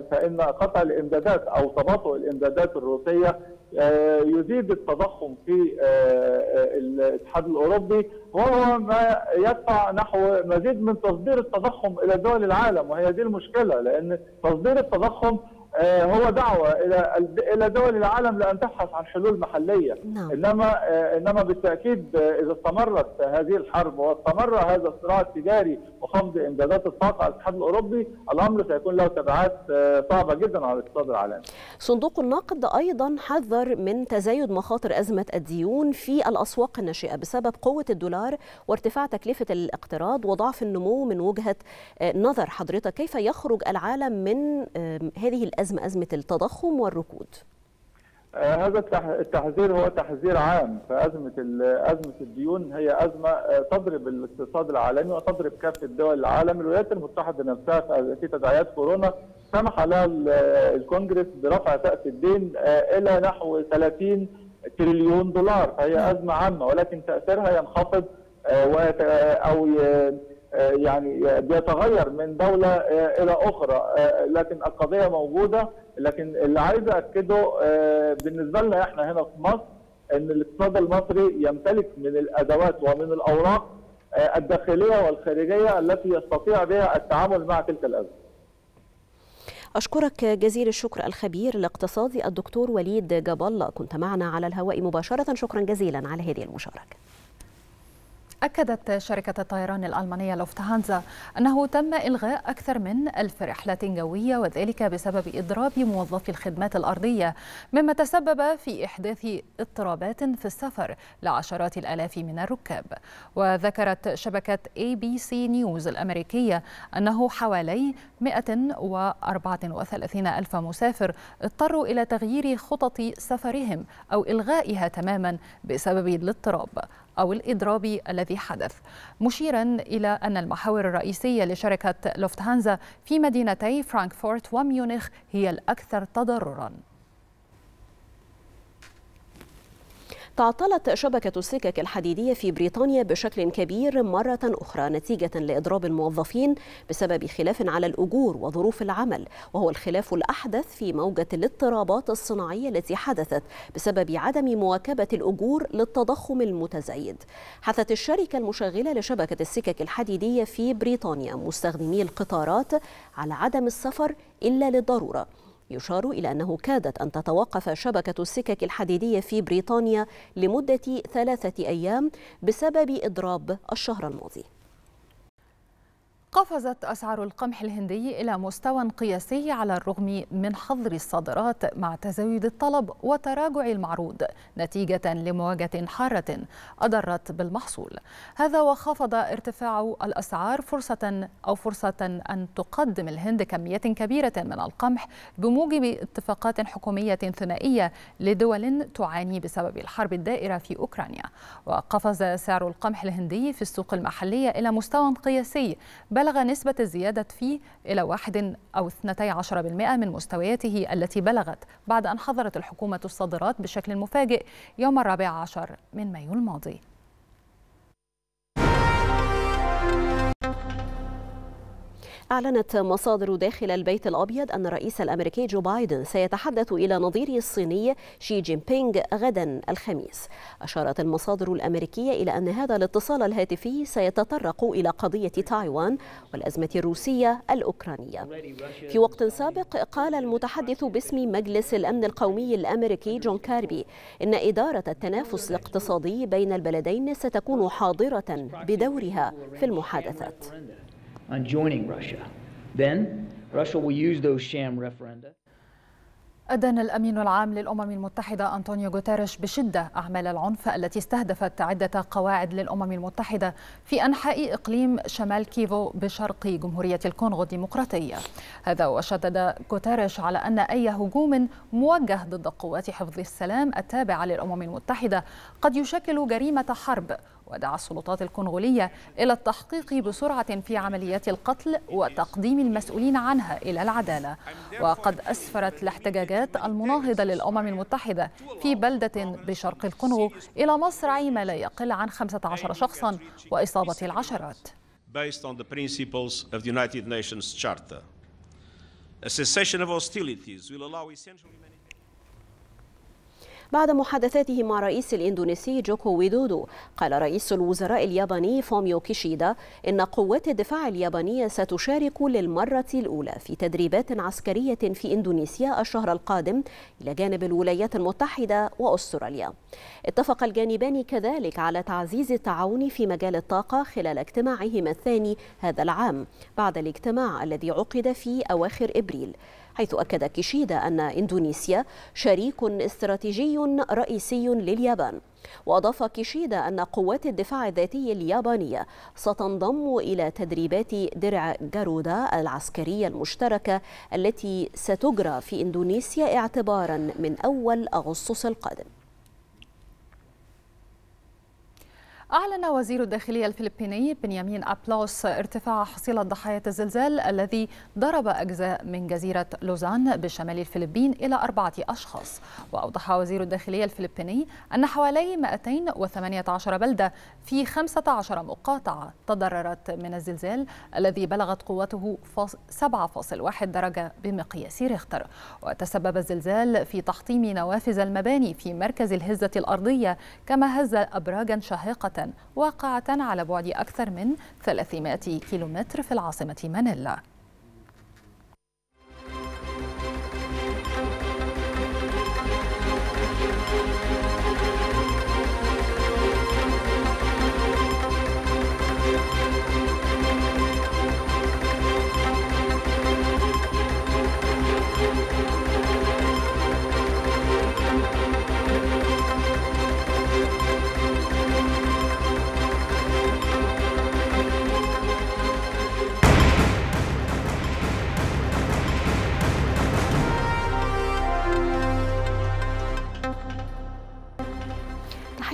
فان قطع الامدادات او تباطؤ الامدادات الروسيه آه، يزيد التضخم في آه، آه، الاتحاد الاوروبي وهو ما يدفع نحو مزيد من تصدير التضخم الى دول العالم وهي دي المشكله لان تصدير التضخم آه، هو دعوه الى الى دول العالم لان تبحث عن حلول محليه نعم. انما آه، انما بالتاكيد آه، اذا استمرت هذه الحرب واستمر هذا الصراع التجاري وخفض امدادات الطاقه على الاتحاد الاوروبي الامر سيكون له تبعات صعبه جدا على الاقتصاد العالمي. صندوق النقد ايضا حذر من تزايد مخاطر ازمه الديون في الاسواق الناشئه بسبب قوه الدولار وارتفاع تكلفه الاقتراض وضعف النمو من وجهه نظر حضرتك كيف يخرج العالم من هذه الأزمة الأزمة أزمة التضخم والركود آه، هذا التحذير هو تحذير عام فأزمة أزمة الديون هي أزمة آه، تضرب الاقتصاد العالمي وتضرب كافة دول العالم الولايات المتحدة نفسها في تداعيات كورونا سمح لها آه، الكونجرس برفع سقف الدين إلى نحو 30 تريليون دولار فهي نعم. أزمة عامة ولكن تأثيرها ينخفض أو آه، يعني آه، بيتغير من دولة آه، إلى أخرى لكن القضية موجودة لكن اللي عايز أكده بالنسبة لنا إحنا هنا في مصر أن الاقتصاد المصري يمتلك من الأدوات ومن الأوراق الداخلية والخارجية التي يستطيع بها التعامل مع تلك الأزمة أشكرك جزيل الشكر الخبير الاقتصادي الدكتور وليد جاب الله كنت معنا على الهواء مباشرة شكرا جزيلا على هذه المشاركة أكدت شركة الطيران الألمانية لوفتهانزا أنه تم إلغاء أكثر من ألف رحلة جوية وذلك بسبب إضراب موظفي الخدمات الأرضية مما تسبب في إحداث اضطرابات في السفر لعشرات الآلاف من الركاب وذكرت شبكة ABC نيوز الأمريكية أنه حوالي 134 ألف مسافر اضطروا إلى تغيير خطط سفرهم أو إلغائها تماما بسبب الاضطراب أو الإضراب الذي حدث مشيرا إلى أن المحاور الرئيسية لشركة لوفتهانزا في مدينتي فرانكفورت وميونخ هي الأكثر تضرراً تعطلت شبكة السكك الحديدية في بريطانيا بشكل كبير مرة أخرى نتيجة لإضراب الموظفين بسبب خلاف على الأجور وظروف العمل وهو الخلاف الأحدث في موجة الاضطرابات الصناعية التي حدثت بسبب عدم مواكبة الأجور للتضخم المتزايد حثت الشركة المشغلة لشبكة السكك الحديدية في بريطانيا مستخدمي القطارات على عدم السفر إلا للضرورة يشار إلى أنه كادت أن تتوقف شبكة السكك الحديدية في بريطانيا لمدة ثلاثة أيام بسبب إضراب الشهر الماضي قفزت أسعار القمح الهندي إلى مستوى قياسي على الرغم من حظر الصادرات مع تزايد الطلب وتراجع المعروض نتيجة لمواجهة حارة أضرت بالمحصول هذا وخفض ارتفاع الأسعار فرصة أو فرصة أن تقدم الهند كميات كبيرة من القمح بموجب اتفاقات حكومية ثنائية لدول تعاني بسبب الحرب الدائرة في أوكرانيا وقفز سعر القمح الهندي في السوق المحلية إلى مستوى قياسي بل بلغ نسبة الزيادة فيه إلى 1 أو 12% من مستوياته التي بلغت بعد أن حظرت الحكومة الصادرات بشكل مفاجئ يوم الرابع عشر من مايو الماضي أعلنت مصادر داخل البيت الأبيض أن الرئيس الأمريكي جو بايدن سيتحدث إلى نظيره الصيني شي جين بينغ غدا الخميس أشارت المصادر الأمريكية إلى أن هذا الاتصال الهاتفي سيتطرق إلى قضية تايوان والأزمة الروسية الأوكرانية في وقت سابق قال المتحدث باسم مجلس الأمن القومي الأمريكي جون كاربي إن إدارة التنافس الاقتصادي بين البلدين ستكون حاضرة بدورها في المحادثات on joining Russia. Then, Russia will use those sham referenda. أدان الأمين العام للأمم المتحدة أنطونيو غوتيريش بشدة أعمال العنف التي استهدفت عدة قواعد للأمم المتحدة في أنحاء إقليم شمال كيفو بشرق جمهورية الكونغو الديمقراطية هذا وشدد غوتيريش على أن أي هجوم موجه ضد قوات حفظ السلام التابعة للأمم المتحدة قد يشكل جريمة حرب ودعا السلطات الكونغولية إلى التحقيق بسرعة في عمليات القتل وتقديم المسؤولين عنها إلى العدالة وقد أسفرت الاحتجاجات المناهضة للأمم المتحدة في بلدة بشرق الكونغو إلى مصرع ما لا يقل عن 15 شخصا وإصابة العشرات based on the principles of the United Nations Charter. A cessation of hostilities will allow essential بعد محادثاته مع رئيس الإندونيسي جوكو ويدودو قال رئيس الوزراء الياباني فوميو كيشيدا إن قوات الدفاع اليابانية ستشارك للمرة الأولى في تدريبات عسكرية في إندونيسيا الشهر القادم إلى جانب الولايات المتحدة وأستراليا اتفق الجانبان كذلك على تعزيز التعاون في مجال الطاقة خلال اجتماعهما الثاني هذا العام بعد الاجتماع الذي عقد في أواخر إبريل حيث أكد كيشيدا أن إندونيسيا شريك استراتيجي رئيسي لليابان وأضاف كيشيدا أن قوات الدفاع الذاتي اليابانية ستنضم إلى تدريبات درع جارودا العسكرية المشتركة التي ستجرى في إندونيسيا اعتبارا من أول أغسطس القادم أعلن وزير الداخلية الفلبيني بنيامين أبلوس ارتفاع حصيلة ضحايا الزلزال الذي ضرب أجزاء من جزيرة لوزان بشمال الفلبين إلى أربعة أشخاص وأوضح وزير الداخلية الفلبيني أن حوالي 218 بلدة في 15 مقاطعة تضررت من الزلزال الذي بلغت قوته 7.1 درجة بمقياس ريختر وتسبب الزلزال في تحطيم نوافذ المباني في مركز الهزة الأرضية كما هز أبراجا شاهقة واقعة على بعد أكثر من 300 كيلومتر في العاصمة مانيلا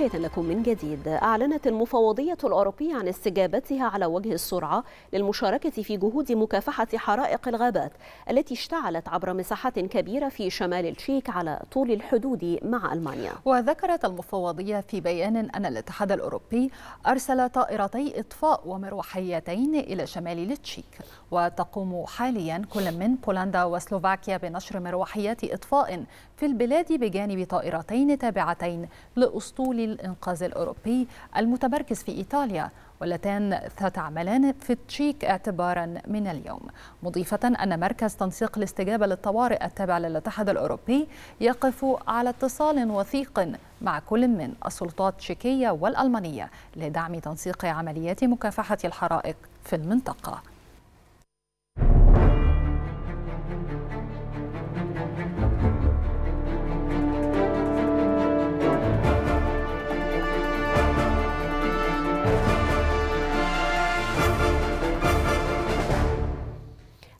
تحية لكم من جديد أعلنت المفوضية الأوروبية عن استجابتها على وجه السرعة للمشاركة في جهود مكافحة حرائق الغابات التي اشتعلت عبر مساحات كبيرة في شمال التشيك على طول الحدود مع ألمانيا وذكرت المفوضية في بيان أن الاتحاد الأوروبي أرسل طائرتي إطفاء ومروحيتين إلى شمال التشيك وتقوم حاليا كل من بولندا وسلوفاكيا بنشر مروحيات إطفاء في البلاد بجانب طائرتين تابعتين لأسطول الإنقاذ الأوروبي المتمركز في إيطاليا واللتان ستعملان في التشيك اعتبارا من اليوم مضيفة أن مركز تنسيق الاستجابة للطوارئ التابع للاتحاد الأوروبي يقف على اتصال وثيق مع كل من السلطات التشيكية والألمانية لدعم تنسيق عمليات مكافحة الحرائق في المنطقة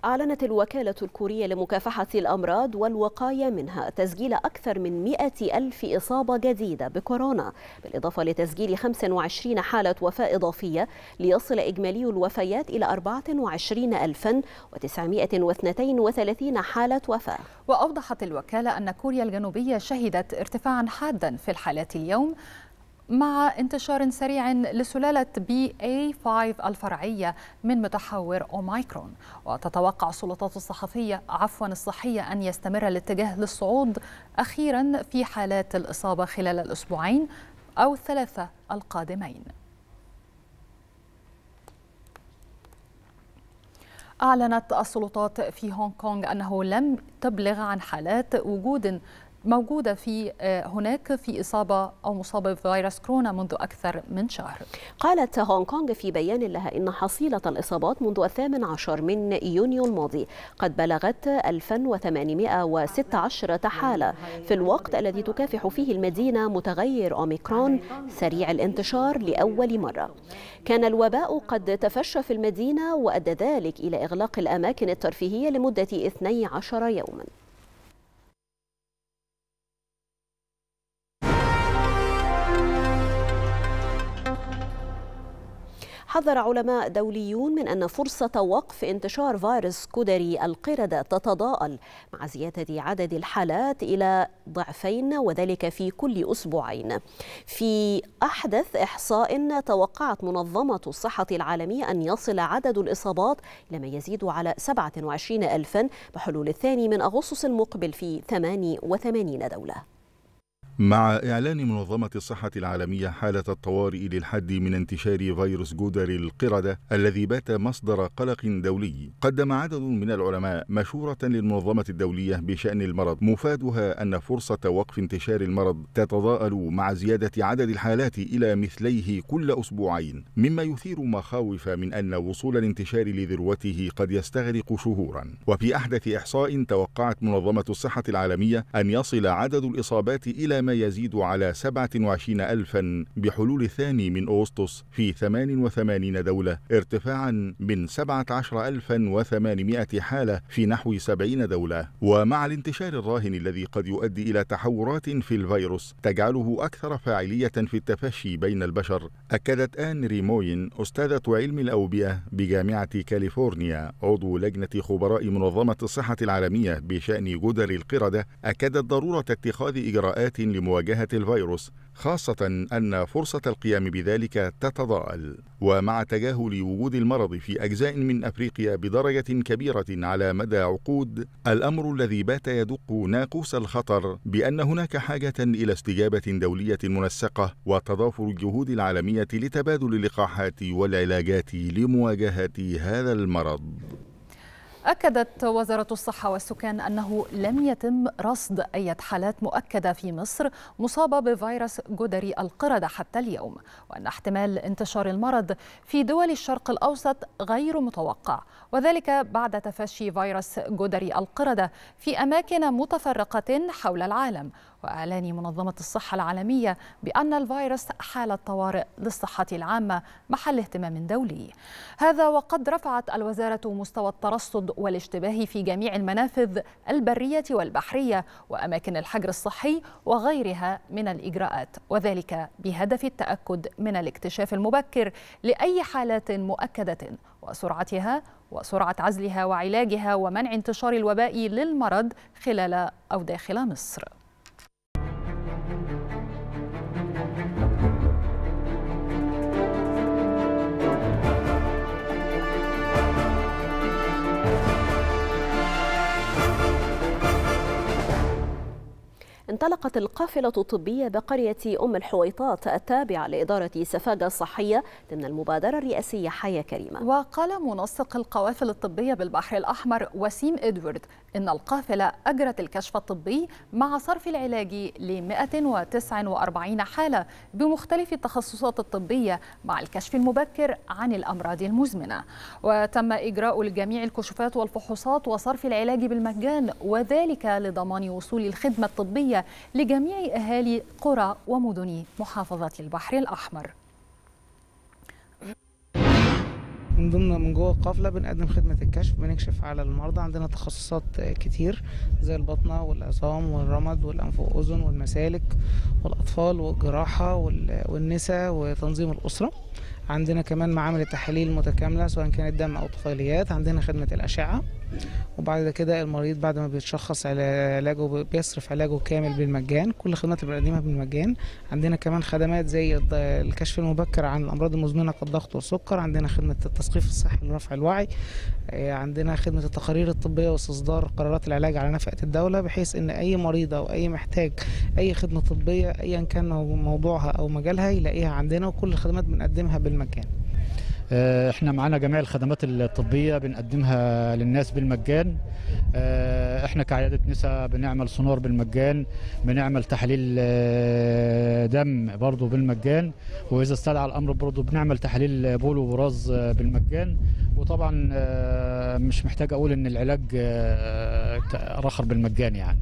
أعلنت الوكالة الكورية لمكافحة الأمراض والوقاية منها تسجيل أكثر من 100 ألف إصابة جديدة بكورونا بالإضافة لتسجيل 25 حالة وفاة إضافية ليصل إجمالي الوفيات إلى 24932 حالة وفاة وأوضحت الوكالة أن كوريا الجنوبية شهدت ارتفاعا حادا في الحالات اليوم مع انتشار سريع لسلالة بي اي 5 الفرعية من متحور أوميكرون وتتوقع السلطات الصحفية عفوا الصحية أن يستمر الاتجاه للصعود أخيرا في حالات الإصابة خلال الأسبوعين أو الثلاثة القادمين أعلنت السلطات في هونغ كونغ أنه لم تبلغ عن حالات وجود موجودة في آه، هناك في إصابة أو مصابة بفيروس كورونا منذ أكثر من شهر قالت هونغ كونغ في بيان لها إن حصيلة الإصابات منذ الثامن عشر من يونيو الماضي قد بلغت 1816 حالة في الوقت الذي تكافح فيه المدينة متغير أوميكرون سريع الانتشار لأول مرة كان الوباء قد تفشى في المدينة وأدى ذلك إلى إغلاق الأماكن الترفيهية لمدة 12 يوماً حذر علماء دوليون من أن فرصة وقف انتشار فيروس كدري القردة تتضاءل مع زيادة عدد الحالات إلى ضعفين وذلك في كل أسبوعين في أحدث إحصاء توقعت منظمة الصحة العالمية أن يصل عدد الإصابات إلى ما يزيد على 27 ألفا بحلول الثاني من أغسطس المقبل في 88 دولة مع إعلان منظمة الصحة العالمية حالة الطوارئ للحد من انتشار فيروس جودر القردة الذي بات مصدر قلق دولي، قدم عدد من العلماء مشورة للمنظمة الدولية بشأن المرض، مفادها أن فرصة وقف انتشار المرض تتضاءل مع زيادة عدد الحالات إلى مثليه كل أسبوعين، مما يثير مخاوف من أن وصول الانتشار لذروته قد يستغرق شهورا. وفي أحدث إحصاء توقعت منظمة الصحة العالمية أن يصل عدد الإصابات إلى يزيد على 27 ألفا بحلول الثاني من أغسطس في 88 دولة ارتفاعا من 17800 حالة في نحو 70 دولة ومع الانتشار الراهن الذي قد يؤدي إلى تحورات في الفيروس تجعله أكثر فاعلية في التفشي بين البشر أكدت آن ريموين أستاذة علم الأوبئة بجامعة كاليفورنيا عضو لجنة خبراء منظمة الصحة العالمية بشأن جدر القردة أكدت ضرورة اتخاذ إجراءات لمواجهة الفيروس خاصة أن فرصة القيام بذلك تتضاءل ومع تجاهل وجود المرض في أجزاء من أفريقيا بدرجة كبيرة على مدى عقود الأمر الذي بات يدق ناقوس الخطر بأن هناك حاجة إلى استجابة دولية منسقة وتضافر الجهود العالمية لتبادل اللقاحات والعلاجات لمواجهة هذا المرض أكدت وزارة الصحة والسكان أنه لم يتم رصد أي حالات مؤكدة في مصر مصابة بفيروس جدري القردة حتى اليوم وأن احتمال انتشار المرض في دول الشرق الأوسط غير متوقع وذلك بعد تفشي فيروس جدري القردة في أماكن متفرقة حول العالم وأعلان منظمة الصحة العالمية بأن الفيروس حالة طوارئ للصحة العامة محل اهتمام دولي هذا وقد رفعت الوزارة مستوى الترصد والاشتباه في جميع المنافذ البرية والبحرية وأماكن الحجر الصحي وغيرها من الإجراءات وذلك بهدف التأكد من الاكتشاف المبكر لأي حالات مؤكدة وسرعتها وسرعة عزلها وعلاجها ومنع انتشار الوباء للمرض خلال أو داخل مصر انطلقت القافلة الطبية بقرية أم الحويطات التابعة لإدارة سفاجة الصحية ضمن المبادرة الرئاسية حياة كريمة وقال منسق القوافل الطبية بالبحر الأحمر وسيم إدوارد إن القافلة أجرت الكشف الطبي مع صرف العلاج ل 149 حالة بمختلف التخصصات الطبية مع الكشف المبكر عن الأمراض المزمنة وتم إجراء الجميع الكشوفات والفحوصات وصرف العلاج بالمجان وذلك لضمان وصول الخدمة الطبية لجميع أهالي قرى ومدن محافظة البحر الأحمر من ضمن من جوه القافله بنقدم خدمه الكشف بنكشف على المرضى عندنا تخصصات كتير زي البطنه والعظام والرمد والانف والاذن والمسالك والاطفال والجراحه والنساء وتنظيم الاسره عندنا كمان معامل التحاليل المتكامله سواء كانت دم او طفيليات عندنا خدمه الاشعه وبعد كده المريض بعد ما بيتشخص علاجه بيصرف علاجه كامل بالمجان كل الخدمات اللي بنقدمها بالمجان عندنا كمان خدمات زي الكشف المبكر عن الامراض المزمنه كالضغط والسكر عندنا خدمه التثقيف الصحي لرفع الوعي آه، عندنا خدمه التقارير الطبيه واستصدار قرارات العلاج على نفقه الدوله بحيث ان اي مريض او اي محتاج اي خدمه طبيه ايا كان موضوعها او مجالها يلاقيها عندنا وكل الخدمات بنقدمها بالمجان آه، احنا معانا جميع الخدمات الطبيه بنقدمها للناس بالمجان آه، احنا كعياده نساء بنعمل سونار بالمجان بنعمل تحاليل آه، دم برضه بالمجان واذا استدعى الامر برضه بنعمل تحاليل بول وبراز بالمجان وطبعا مش محتاج اقول ان العلاج رخر بالمجان يعني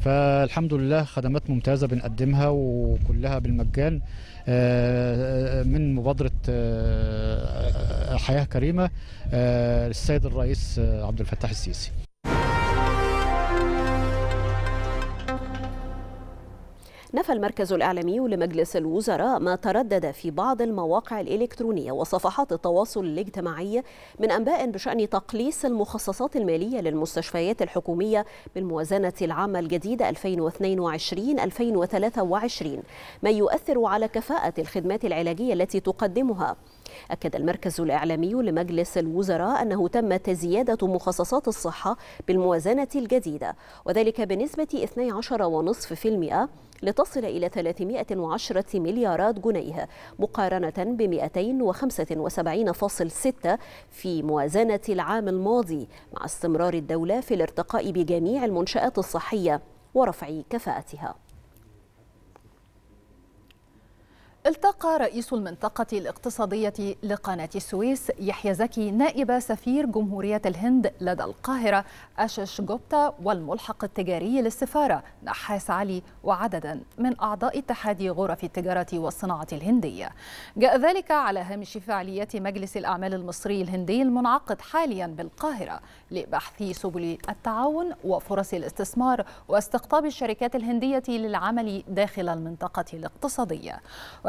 فالحمد لله خدمات ممتازه بنقدمها وكلها بالمجان آه، آه، من مبادره آه، حياه كريمه السيد الرئيس عبد الفتاح السيسي نفى المركز الإعلامي لمجلس الوزراء ما تردد في بعض المواقع الإلكترونية وصفحات التواصل الاجتماعي من أنباء بشأن تقليص المخصصات المالية للمستشفيات الحكومية بالموازنة العامة الجديدة 2022-2023 ما يؤثر على كفاءة الخدمات العلاجية التي تقدمها أكد المركز الإعلامي لمجلس الوزراء أنه تمت زيادة مخصصات الصحة بالموازنة الجديدة وذلك بنسبة 12.5% لتصل إلى 310 مليارات جنيه مقارنة ب 275.6 في موازنة العام الماضي مع استمرار الدولة في الارتقاء بجميع المنشآت الصحية ورفع كفاءتها التقى رئيس المنطقة الاقتصادية لقناة السويس يحيى زكي نائب سفير جمهورية الهند لدى القاهرة أشش جوبتا والملحق التجاري للسفارة نحاس علي وعددا من أعضاء اتحاد غرف التجارة والصناعة الهندية جاء ذلك على هامش فعاليات مجلس الأعمال المصري الهندي المنعقد حاليا بالقاهرة لبحث سبل التعاون وفرص الاستثمار واستقطاب الشركات الهندية للعمل داخل المنطقة الاقتصادية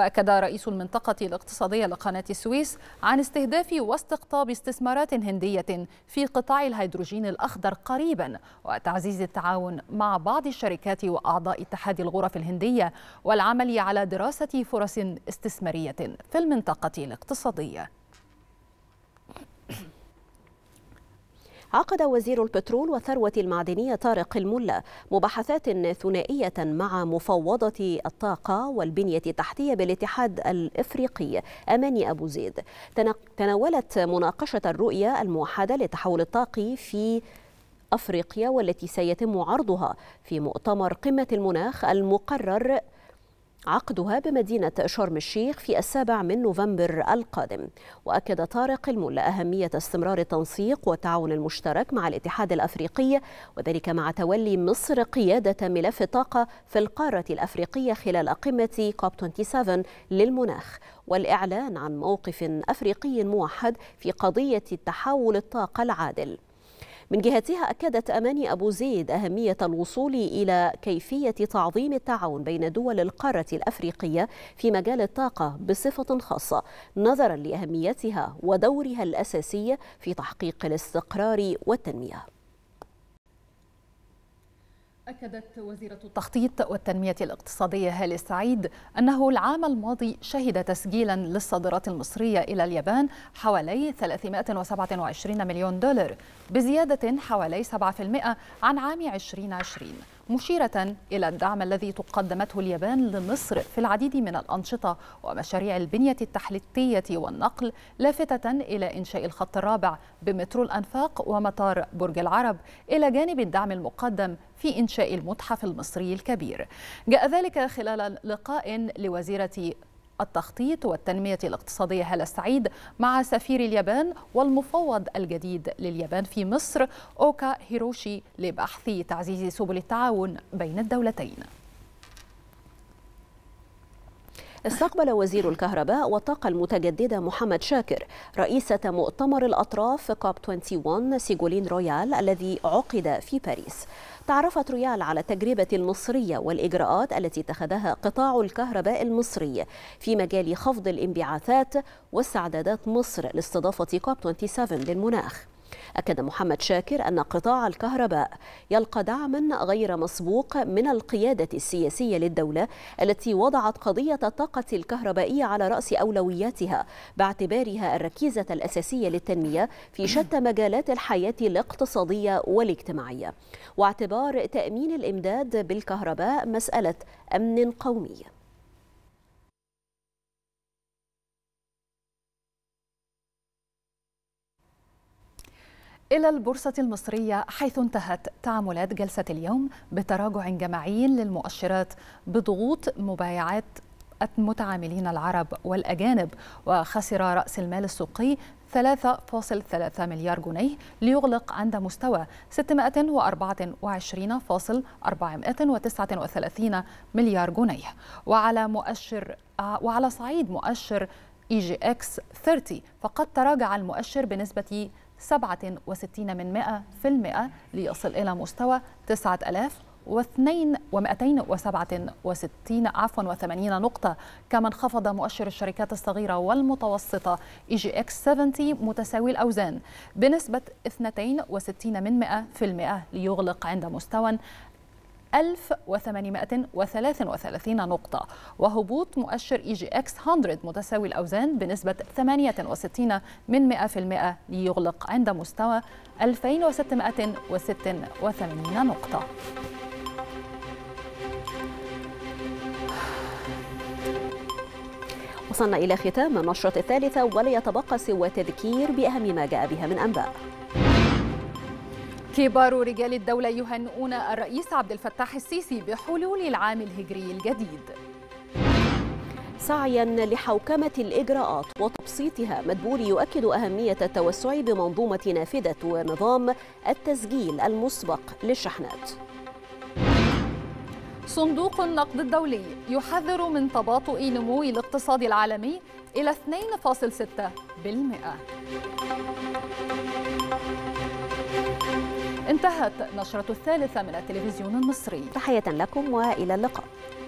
وأكد رئيس المنطقة الاقتصادية لقناة السويس عن استهداف واستقطاب استثمارات هندية في قطاع الهيدروجين الأخضر قريبا وتعزيز التعاون مع بعض الشركات وأعضاء اتحاد الغرف الهندية والعمل على دراسة فرص استثمارية في المنطقة الاقتصادية عقد وزير البترول والثروة المعدنية طارق الملا مباحثات ثنائية مع مفوضة الطاقة والبنية التحتية بالاتحاد الإفريقي أماني أبو زيد تناولت مناقشة الرؤية الموحدة للتحول الطاقي في أفريقيا والتي سيتم عرضها في مؤتمر قمة المناخ المقرر عقدها بمدينة شرم الشيخ في السابع من نوفمبر القادم وأكد طارق الملا أهمية استمرار التنسيق والتعاون المشترك مع الاتحاد الأفريقي وذلك مع تولي مصر قيادة ملف الطاقة في القارة الأفريقية خلال قمة كوب 27 للمناخ والإعلان عن موقف أفريقي موحد في قضية التحول الطاقة العادل من جهتها أكدت أماني أبو زيد أهمية الوصول إلى كيفية تعظيم التعاون بين دول القارة الأفريقية في مجال الطاقة بصفة خاصة نظرا لأهميتها ودورها الأساسي في تحقيق الاستقرار والتنمية أكدت وزيرة التخطيط والتنمية الاقتصادية هالي سعيد أنه العام الماضي شهد تسجيلا للصادرات المصرية إلى اليابان حوالي 327 مليون دولار بزيادة حوالي 7% عن عام 2020 مشيرة إلى الدعم الذي تقدمته اليابان لمصر في العديد من الأنشطة ومشاريع البنية التحليقية والنقل لافتة إلى إنشاء الخط الرابع بمترو الأنفاق ومطار برج العرب إلى جانب الدعم المقدم في إنشاء المتحف المصري الكبير جاء ذلك خلال لقاء لوزيرة التخطيط والتنمية الاقتصادية هلا السعيد مع سفير اليابان والمفوض الجديد لليابان في مصر أوكا هيروشي لبحث تعزيز سبل التعاون بين الدولتين استقبل وزير الكهرباء والطاقة المتجددة محمد شاكر رئيسة مؤتمر الأطراف كوب 21 سيجولين رويال الذي عقد في باريس تعرفت رويال على التجربة المصرية والإجراءات التي اتخذها قطاع الكهرباء المصري في مجال خفض الانبعاثات واستعدادات مصر لاستضافة كوب 27 للمناخ أكد محمد شاكر أن قطاع الكهرباء يلقى دعما غير مسبوق من القيادة السياسية للدولة التي وضعت قضية الطاقة الكهربائية على رأس أولوياتها باعتبارها الركيزة الأساسية للتنمية في شتى مجالات الحياة الاقتصادية والاجتماعية واعتبار تأمين الإمداد بالكهرباء مسألة أمن قومي إلى البورصة المصرية حيث انتهت تعاملات جلسة اليوم بتراجع جماعي للمؤشرات بضغوط مبايعات المتعاملين العرب والأجانب وخسر رأس المال السوقي 3.3 مليار جنيه ليغلق عند مستوى 624.439 مليار جنيه وعلى مؤشر وعلى صعيد مؤشر اي جي اكس 30 فقد تراجع المؤشر بنسبه 67 من 100% ليصل إلى مستوى 9000 عفوا و80 نقطة كما انخفض مؤشر الشركات الصغيرة والمتوسطة اي جي اكس 70 متساوي الأوزان بنسبة 62 من 100% ليغلق عند مستوى 1833 نقطة وهبوط مؤشر إي جي إكس 100 متساوي الأوزان بنسبة 68 من 100% ليغلق عند مستوى 2686 نقطة وصلنا إلى ختام النشرة الثالثة وليتبقى سوى تذكير بأهم ما جاء بها من أنباء كبار رجال الدولة يهنئون الرئيس عبد الفتاح السيسي بحلول العام الهجري الجديد سعيا لحوكمة الإجراءات وتبسيطها مدبول يؤكد أهمية التوسع بمنظومة نافذة ونظام التسجيل المسبق للشحنات صندوق النقد الدولي يحذر من تباطؤ نمو الاقتصاد العالمي إلى 2.6% انتهت نشرة الثالثة من التلفزيون المصري تحية لكم وإلى اللقاء